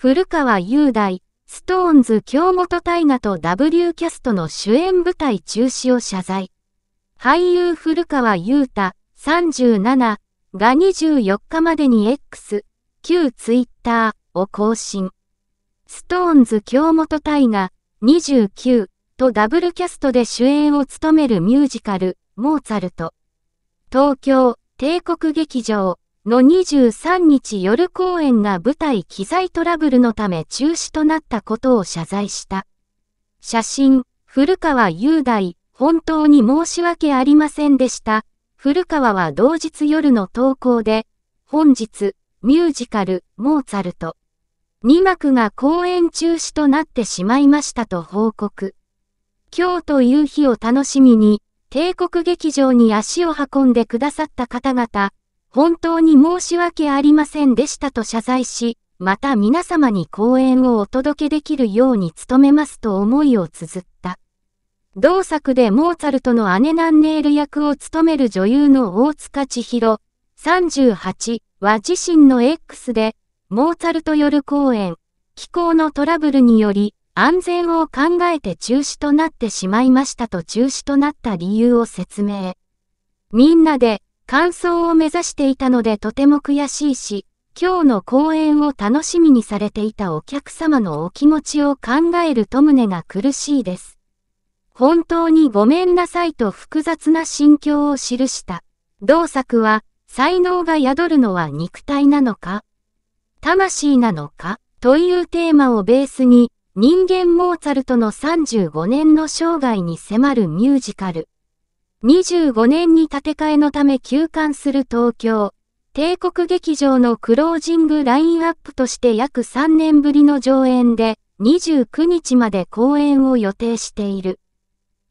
古川雄大、ストーンズ京本大河と W キャストの主演舞台中止を謝罪。俳優古川雄太、37が24日までに X、旧ツイッターを更新。ストーンズ京本大河、29とダブルキャストで主演を務めるミュージカル、モーツァルト。東京、帝国劇場。の23日夜公演が舞台機材トラブルのため中止となったことを謝罪した。写真、古川雄大、本当に申し訳ありませんでした。古川は同日夜の投稿で、本日、ミュージカル、モーツァルト。2幕が公演中止となってしまいましたと報告。今日という日を楽しみに、帝国劇場に足を運んでくださった方々、本当に申し訳ありませんでしたと謝罪し、また皆様に講演をお届けできるように努めますと思いを綴った。同作でモーツァルトの姉ナンネール役を務める女優の大塚千尋38は自身の X で、モーツァルト夜公演、気候のトラブルにより安全を考えて中止となってしまいましたと中止となった理由を説明。みんなで完走を目指していたのでとても悔しいし、今日の公演を楽しみにされていたお客様のお気持ちを考えると胸が苦しいです。本当にごめんなさいと複雑な心境を記した。同作は、才能が宿るのは肉体なのか魂なのかというテーマをベースに、人間モーツァルトの35年の生涯に迫るミュージカル。25年に建て替えのため休館する東京、帝国劇場のクロージングラインアップとして約3年ぶりの上演で、29日まで公演を予定している。